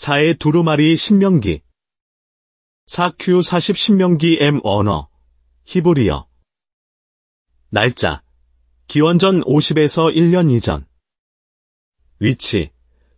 4의 두루마리 신명기 4Q 40 신명기 M 언어 히브리어 날짜 기원전 50에서 1년 이전 위치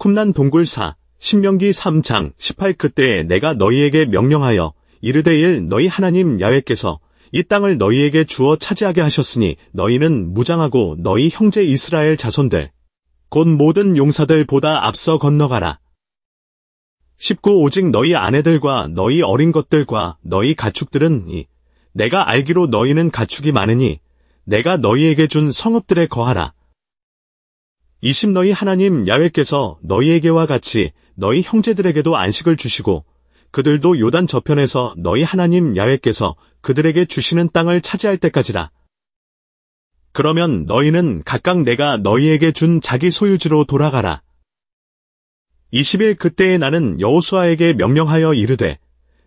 쿰난 동굴사 신명기 3장 18 그때에 내가 너희에게 명령하여 이르되일 너희 하나님 야외께서 이 땅을 너희에게 주어 차지하게 하셨으니 너희는 무장하고 너희 형제 이스라엘 자손들 곧 모든 용사들보다 앞서 건너가라. 19 오직 너희 아내들과 너희 어린 것들과 너희 가축들은 이 내가 알기로 너희는 가축이 많으니 내가 너희에게 준 성읍들에 거하라. 20 너희 하나님 야외께서 너희에게와 같이 너희 형제들에게도 안식을 주시고 그들도 요단 저편에서 너희 하나님 야외께서 그들에게 주시는 땅을 차지할 때까지라. 그러면 너희는 각각 내가 너희에게 준 자기 소유지로 돌아가라. 20일 그때에 나는 여호수아에게 명령하여 이르되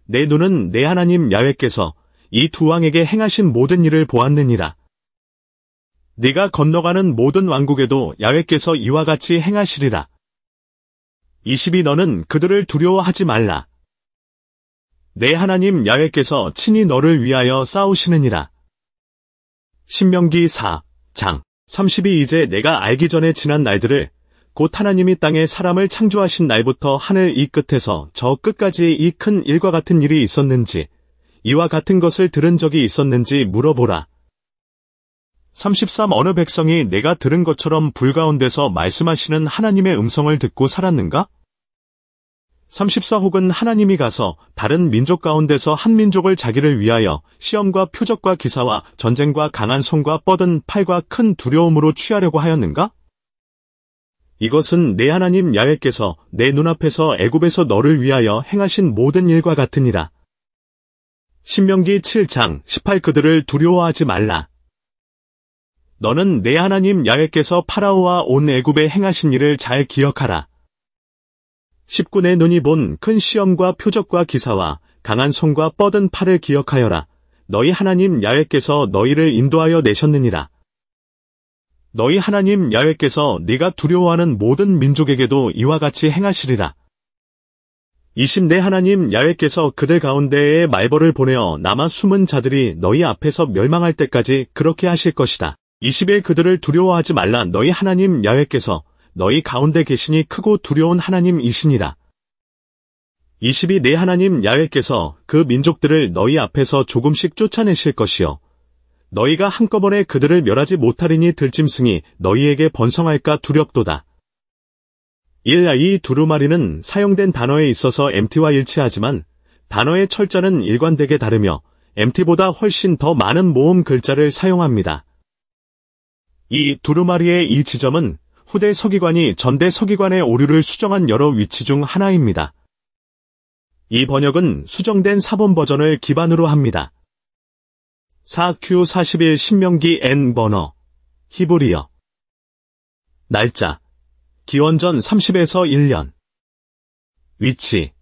내 눈은 내 하나님 야훼께서이 두 왕에게 행하신 모든 일을 보았느니라. 네가 건너가는 모든 왕국에도 야훼께서 이와 같이 행하시리라. 22 너는 그들을 두려워하지 말라. 내 하나님 야훼께서 친히 너를 위하여 싸우시느니라. 신명기 4, 장32 이제 내가 알기 전에 지난 날들을 곧 하나님이 땅에 사람을 창조하신 날부터 하늘 이 끝에서 저 끝까지 이 큰 일과 같은 일이 있었는지 이와 같은 것을 들은 적이 있었는지 물어보라. 33 어느 백성이 내가 들은 것처럼 불가운데서 말씀하시는 하나님의 음성을 듣고 살았는가? 34 혹은 하나님이 가서 다른 민족 가운데서 한 민족을 자기를 위하여 시험과 표적과 기사와 전쟁과 강한 손과 뻗은 팔과 큰 두려움으로 취하려고 하였는가? 이것은 내 하나님 야외께서 내 눈앞에서 애굽에서 너를 위하여 행하신 모든 일과 같으니라. 신명기 7장 18 그들을 두려워하지 말라. 너는 내 하나님 야외께서 파라오와 온 애굽에 행하신 일을 잘 기억하라. 1 9의 눈이 본 큰 시험과 표적과 기사와 강한 손과 뻗은 팔을 기억하여라. 너희 하나님 야외께서 너희를 인도하여 내셨느니라. 너희 하나님 야외께서 네가 두려워하는 모든 민족에게도 이와 같이 행하시리라. 20내 하나님 야외께서 그들 가운데에 말벌을 보내어 남아 숨은 자들이 너희 앞에서 멸망할 때까지 그렇게 하실 것이다. 2 0에 그들을 두려워하지 말라 너희 하나님 야외께서 너희 가운데 계시니 크고 두려운 하나님이시니라. 2이내 하나님 야외께서 그 민족들을 너희 앞에서 조금씩 쫓아내실 것이요. 너희가 한꺼번에 그들을 멸하지 못하리니 들짐승이 너희에게 번성할까 두렵도다. 1. 이 두루마리는 사용된 단어에 있어서 MT와 일치하지만 단어의 철자는 일관되게 다르며 MT보다 훨씬 더 많은 모음 글자를 사용합니다. 이 두루마리의 이 지점은 후대 서기관이 전대 서기관의 오류를 수정한 여러 위치 중 하나입니다. 이 번역은 수정된 사본 버전을 기반으로 합니다. 4Q41 신명기 N번호 히브리어 날짜 기원전 30에서 1년 위치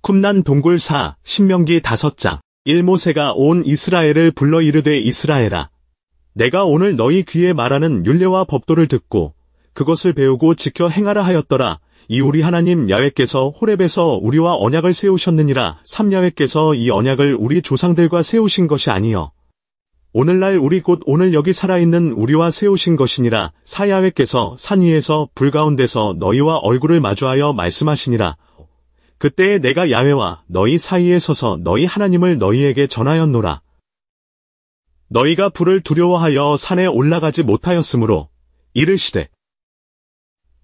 쿰난 동굴 4 신명기 5장 1모세가온 이스라엘을 불러 이르되 이스라엘아 내가 오늘 너희 귀에 말하는 율례와 법도를 듣고 그것을 배우고 지켜 행하라 하였더라 이 우리 하나님 야외께서 호렙에서 우리와 언약을 세우셨느니라 삼야외께서 이 언약을 우리 조상들과 세우신 것이 아니여 오늘날 우리 곧 오늘 여기 살아있는 우리와 세우신 것이니라 사야외께서 산 위에서 불 가운데서 너희와 얼굴을 마주하여 말씀하시니라. 그때에 내가 야외와 너희 사이에 서서 너희 하나님을 너희에게 전하였노라. 너희가 불을 두려워하여 산에 올라가지 못하였으므로 이르시되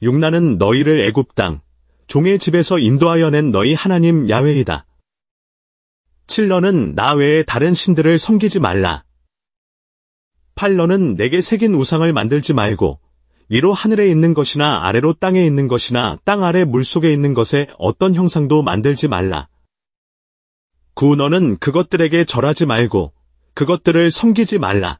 육나는 너희를 애굽 땅 종의 집에서 인도하여 낸 너희 하나님 야외이다. 칠러는 나 외에 다른 신들을 섬기지 말라. 팔러는 내게 새긴 우상을 만들지 말고 위로 하늘에 있는 것이나 아래로 땅에 있는 것이나 땅 아래 물속에 있는 것에 어떤 형상도 만들지 말라. 구 너는 그것들에게 절하지 말고 그것들을 섬기지 말라.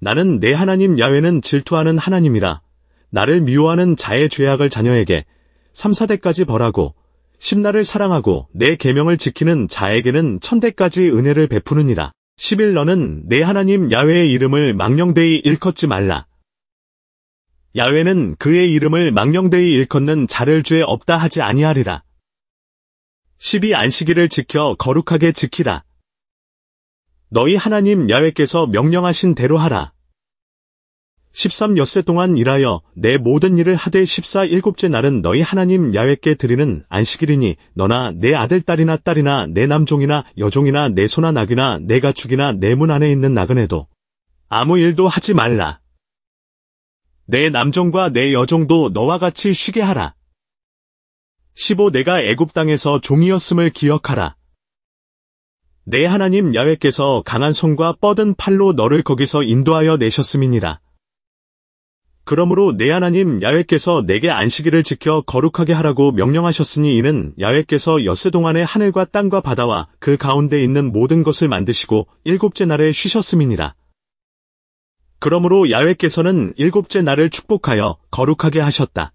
나는 내 하나님 야외는 질투하는 하나님이라. 나를 미워하는 자의 죄악을 자녀에게 3, 4대까지 벌하고 십나를 사랑하고 내 계명을 지키는 자에게는 천대까지 은혜를 베푸느니라. 1 1일 너는 내 하나님 야외의 이름을 망령되이 일컫지 말라. 야외는 그의 이름을 망령되이 일컫는 자를 죄 없다 하지 아니하리라. 12 안식일을 지켜 거룩하게 지키라. 너희 하나님 야외께서 명령하신 대로 하라. 1 3여세 동안 일하여 내 모든 일을 하되 14 일곱째 날은 너희 하나님 야외께 드리는 안식일이니 너나 내 아들 딸이나 딸이나 내 남종이나 여종이나 내 소나 낙이나 내 가축이나 내 문 안에 있는 나그네도 아무 일도 하지 말라. 내 남종과 내 여종도 너와 같이 쉬게 하라. 15 내가 애굽 땅에서 종이었음을 기억하라. 내 하나님 야외께서 강한 손과 뻗은 팔로 너를 거기서 인도하여 내셨음이니라. 그러므로 내 하나님 야외께서 내게 안식일을 지켜 거룩하게 하라고 명령하셨으니 이는 야외께서 엿새 동안에 하늘과 땅과 바다와 그 가운데 있는 모든 것을 만드시고 일곱째 날에 쉬셨음이니라. 그러므로 야외께서는 일곱째 날을 축복하여 거룩하게 하셨다.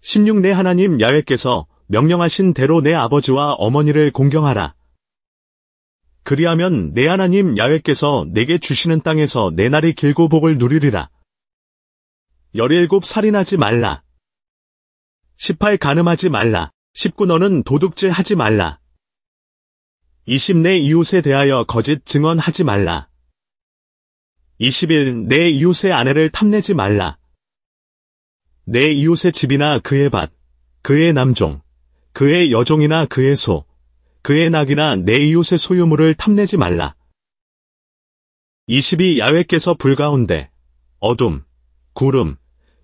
16. 내 하나님 야외께서 명령하신 대로 내 아버지와 어머니를 공경하라. 그리하면 내 하나님 야외께서 내게 주시는 땅에서 내 날이 길고 복을 누리리라. 17 살인하지 말라. 18가늠하지 말라. 19 너는 도둑질 하지 말라. 20내 이웃에 대하여 거짓 증언하지 말라. 21내 이웃의 아내를 탐내지 말라. 내 이웃의 집이나 그의 밭, 그의 남종, 그의 여종이나 그의 소, 그의 낙이나 내 이웃의 소유물을 탐내지 말라. 22 야외께서 불 가운데, 어둠, 구름,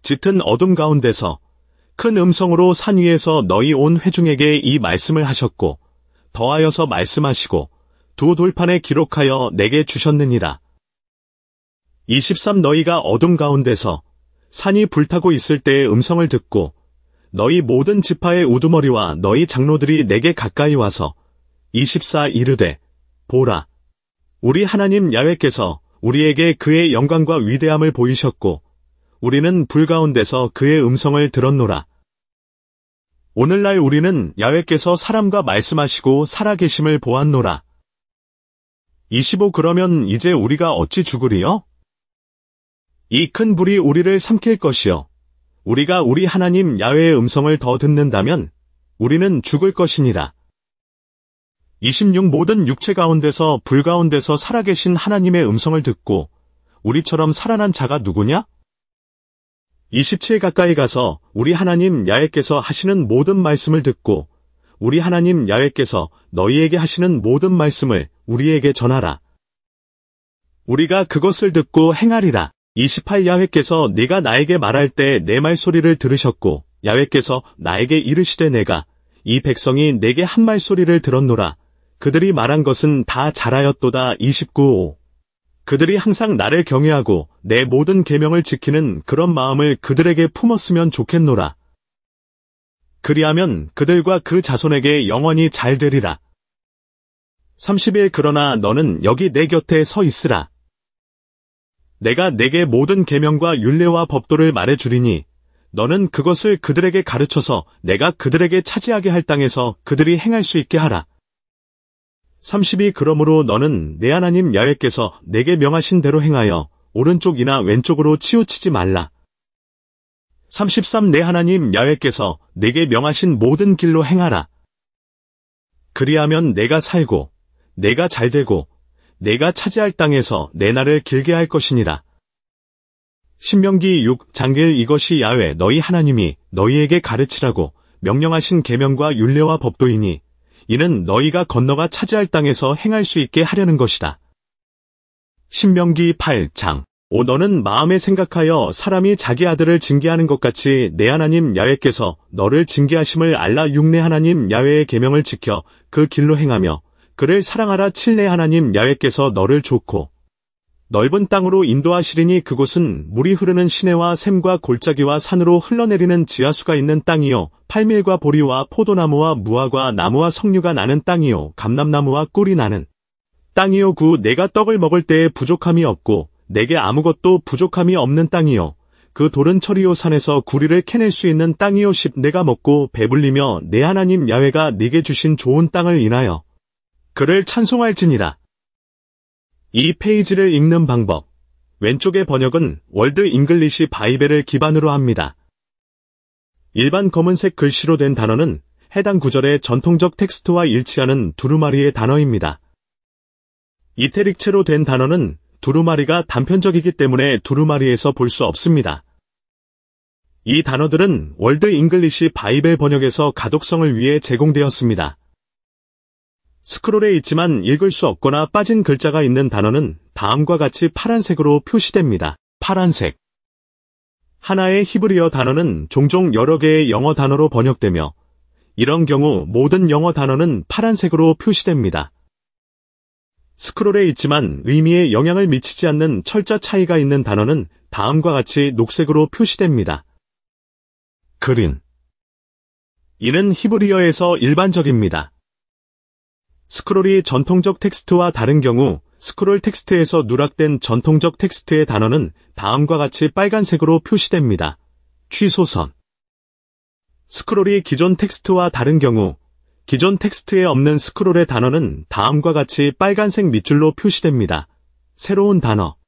짙은 어둠 가운데서 큰 음성으로 산 위에서 너희 온 회중에게 이 말씀을 하셨고 더하여서 말씀하시고 두 돌판에 기록하여 내게 주셨느니라. 23 너희가 어둠 가운데서 산이 불타고 있을 때의 음성을 듣고 너희 모든 지파의 우두머리와 너희 장로들이 내게 가까이 와서 24 이르되 보라 우리 하나님 야외께서 우리에게 그의 영광과 위대함을 보이셨고 우리는 불 가운데서 그의 음성을 들었노라. 오늘날 우리는 야외께서 사람과 말씀하시고 살아계심을 보았노라. 25 그러면 이제 우리가 어찌 죽으리요? 이 큰 불이 우리를 삼킬 것이요. 우리가 우리 하나님 야외의 음성을 더 듣는다면 우리는 죽을 것이니라. 26 모든 육체 가운데서 불 가운데서 살아계신 하나님의 음성을 듣고 우리처럼 살아난 자가 누구냐? 27 가까이 가서 우리 하나님 야외께서 하시는 모든 말씀을 듣고 우리 하나님 야외께서 너희에게 하시는 모든 말씀을 우리에게 전하라. 우리가 그것을 듣고 행하리라. 28 야외께서 네가 나에게 말할 때 내 말소리를 들으셨고 야외께서 나에게 이르시되 내가 이 백성이 내게 한 말소리를 들었노라. 그들이 말한 것은 다 잘하였도다 29호. 그들이 항상 나를 경외하고 내 모든 계명을 지키는 그런 마음을 그들에게 품었으면 좋겠노라. 그리하면 그들과 그 자손에게 영원히 잘 되리라. 30일 그러나 너는 여기 내 곁에 서 있으라. 내가 내게 모든 계명과 윤례와 법도를 말해 주리니 너는 그것을 그들에게 가르쳐서 내가 그들에게 차지하게 할 땅에서 그들이 행할 수 있게 하라. 32 그러므로 너는 내 하나님 야외께서 내게 명하신 대로 행하여 오른쪽이나 왼쪽으로 치우치지 말라. 33내 하나님 야외께서 내게 명하신 모든 길로 행하라. 그리하면 내가 살고 내가 잘되고 내가 차지할 땅에서 내 날을 길게 할 것이니라. 신명기 6 장길 이것이 야외 너희 하나님이 너희에게 가르치라고 명령하신 계명과 윤례와 법도이니 이는 너희가 건너가 차지할 땅에서 행할 수 있게 하려는 것이다. 신명기 8장 오 너는 마음에 생각하여 사람이 자기 아들을 징계하는 것 같이 내 하나님 야외께서 너를 징계하심을 알라 육내 하나님 야외의 계명을 지켜 그 길로 행하며 그를 사랑하라 칠내 하나님 야외께서 너를 좋고 넓은 땅으로 인도하시리니 그곳은 물이 흐르는 시내와 샘과 골짜기와 산으로 흘러내리는 지하수가 있는 땅이요 팔밀과 보리와 포도나무와 무화과 나무와 석류가 나는 땅이요 감람나무와 꿀이 나는 땅이요 구 내가 떡을 먹을 때에 부족함이 없고 내게 아무것도 부족함이 없는 땅이요 그 돌은 철이요 산에서 구리를 캐낼 수 있는 땅이요 십 내가 먹고 배불리며 내 하나님 야외가 네게 주신 좋은 땅을 인하여 그를 찬송할지니라. 이 페이지를 읽는 방법 왼쪽의 번역은 월드 잉글리시 바이벨을 기반으로 합니다. 일반 검은색 글씨로 된 단어는 해당 구절의 전통적 텍스트와 일치하는 두루마리의 단어입니다. 이태릭체로 된 단어는 두루마리가 단편적이기 때문에 두루마리에서 볼 수 없습니다. 이 단어들은 월드 잉글리시 바이벨 번역에서 가독성을 위해 제공되었습니다. 스크롤에 있지만 읽을 수 없거나 빠진 글자가 있는 단어는 다음과 같이 파란색으로 표시됩니다. 파란색 하나의 히브리어 단어는 종종 여러 개의 영어 단어로 번역되며 이런 경우 모든 영어 단어는 파란색으로 표시됩니다. 스크롤에 있지만 의미에 영향을 미치지 않는 철자 차이가 있는 단어는 다음과 같이 녹색으로 표시됩니다. 그린 이는 히브리어에서 일반적입니다. 스크롤이 전통적 텍스트와 다른 경우 스크롤 텍스트에서 누락된 전통적 텍스트의 단어는 다음과 같이 빨간색으로 표시됩니다. 취소선 스크롤이 기존 텍스트와 다른 경우 기존 텍스트에 없는 스크롤의 단어는 다음과 같이 빨간색 밑줄로 표시됩니다. 새로운 단어